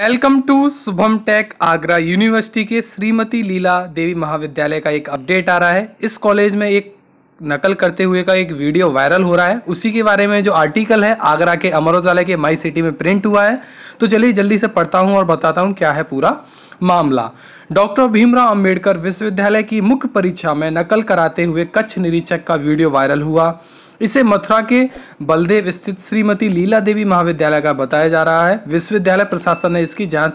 welcome to Shubham tech Agra university के श्रीमती लीला देवी महाविद्यालय का एक अपडेट आ रहा है इस कॉलेज में एक नकल करते हुए का एक वीडियो वायरल हो रहा है उसी के बारे में जो आर्टिकल है आगरा के अमर उजाला के माई सिटी में प्रिंट हुआ है तो चलिए जल्दी से पढ़ता हूँ और बताता हूँ क्या है पूरा मामला डॉक्टर भीमराव अंबेडकर विश्वविद्यालय की मुख्य परीक्षा में नकल कराते हुए कच्छ निरीक्षक का वीडियो वायरल हुआ इसे मथुरा के बलदेव स्थित श्रीमती लीला देवी महाविद्यालय का बताया जा रहा है विश्वविद्यालय प्रशासन ने इसकी जांच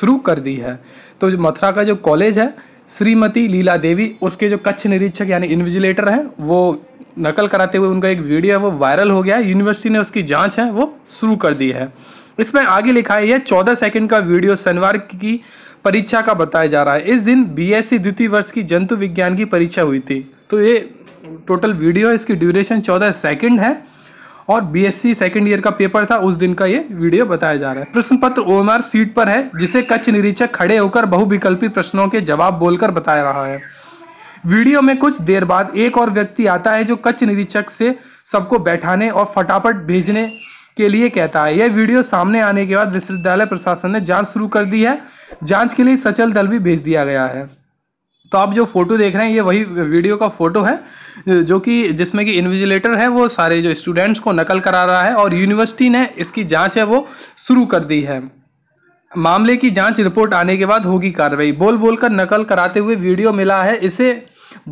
शुरू कर दी है तो मथुरा का जो कॉलेज है श्रीमती लीला देवी उसके जो कच्छ निरीक्षक यानी इन्विजिलेटर हैं वो नकल कराते हुए उनका एक वीडियो है वो वायरल हो गया है यूनिवर्सिटी ने उसकी जांच है वो शुरू कर दी है इसमें आगे लिखा है यह चौदह सेकंड का वीडियो शनिवार की परीक्षा का बताया जा रहा है इस दिन बीएससी e द्वितीय वर्ष की जंतु विज्ञान की परीक्षा हुई थी तो ये टोटल वीडियो है इसकी ड्यूरेशन चौदह सेकेंड है और बीएससी सेकेंड ईयर का पेपर था उस दिन का ये वीडियो बताया जा रहा है प्रश्न पत्र ओएमआर सीट पर है जिसे कच्छ निरीक्षक खड़े होकर बहुविकल्पी प्रश्नों के जवाब बोलकर बता रहा है वीडियो में कुछ देर बाद एक और व्यक्ति आता है जो कच्छ निरीक्षक से सबको बैठाने और फटाफट भेजने के लिए कहता है यह वीडियो सामने आने के बाद विश्वविद्यालय प्रशासन ने जांच शुरू कर दी है जांच के लिए सचल दल भी भेज दिया गया है तो आप जो फोटो देख रहे हैं ये वही वीडियो का फोटो है जो कि जिसमें कि इन्विजिलेटर है वो सारे जो स्टूडेंट्स को नकल करा रहा है और यूनिवर्सिटी ने इसकी जांच है वो शुरू कर दी है मामले की जांच रिपोर्ट आने के बाद होगी कार्रवाई बोल बोल कर नकल कराते हुए वीडियो मिला है इसे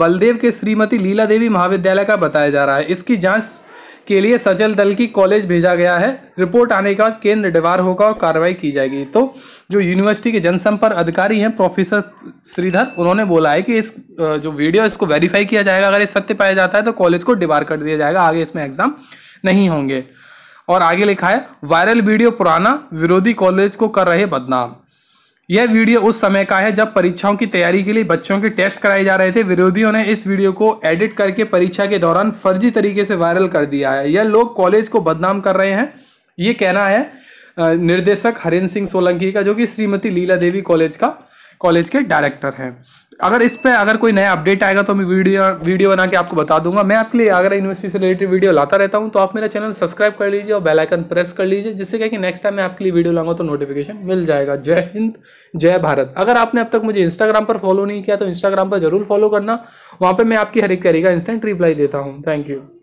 बलदेव के श्रीमती लीला देवी महाविद्यालय का बताया जा रहा है इसकी जाँच के लिए सचल दल की कॉलेज भेजा गया है रिपोर्ट आने के बाद केंद्र डिवार होगा और कार्रवाई की जाएगी तो जो यूनिवर्सिटी के जनसंपर्क अधिकारी हैं प्रोफेसर श्रीधर उन्होंने बोला है कि इस जो वीडियो इसको वेरीफाई किया जाएगा अगर ये सत्य पाया जाता है तो कॉलेज को डिवार कर दिया जाएगा आगे इसमें एग्जाम नहीं होंगे और आगे लिखा है वायरल वीडियो पुराना विरोधी कॉलेज को कर रहे बदनाम यह वीडियो उस समय का है जब परीक्षाओं की तैयारी के लिए बच्चों के टेस्ट कराए जा रहे थे विरोधियों ने इस वीडियो को एडिट करके परीक्षा के दौरान फर्जी तरीके से वायरल कर दिया है यह लोग कॉलेज को बदनाम कर रहे हैं ये कहना है निर्देशक हरेंद्र सिंह सोलंकी का जो कि श्रीमती लीला देवी कॉलेज का कॉलेज के डायरेक्टर हैं अगर इस पर अगर कोई नया अपडेट आएगा तो मैं वीडियो वीडियो बना के आपको बता दूंगा मैं आपके लिए आगरा यूनिवर्सिटी से रिलेटेड वीडियो लाता रहता हूँ तो आप मेरा चैनल सब्सक्राइब कर लीजिए और बेलाइकन प्रेस कर लीजिए जिससे क्या कि नेक्स्ट टाइम मैं आपके लिए वीडियो लाऊंगा तो नोटिफिकेशन मिल जाएगा जय हिंद जय भारत अगर आपने अब तक मुझे इंस्टाग्राम पर फॉलो नहीं किया तो इंस्टाग्राम पर जरूर फॉलो करना वहाँ पर मैं आपकी हर एक कैरी का इंस्टेंट रिप्लाई देता हूँ थैंक यू